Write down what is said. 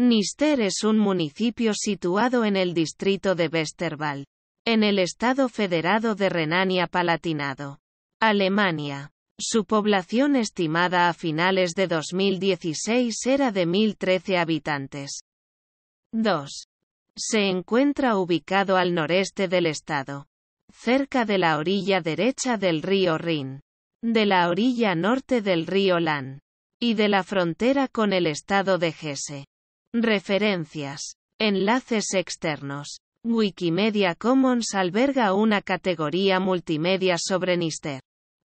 Nister es un municipio situado en el distrito de Westerwald, en el estado federado de Renania-Palatinado, Alemania. Su población estimada a finales de 2016 era de 1.013 habitantes. 2. Se encuentra ubicado al noreste del estado, cerca de la orilla derecha del río Rin, de la orilla norte del río Lahn, y de la frontera con el estado de Hesse. Referencias. Enlaces externos. Wikimedia Commons alberga una categoría multimedia sobre Nister.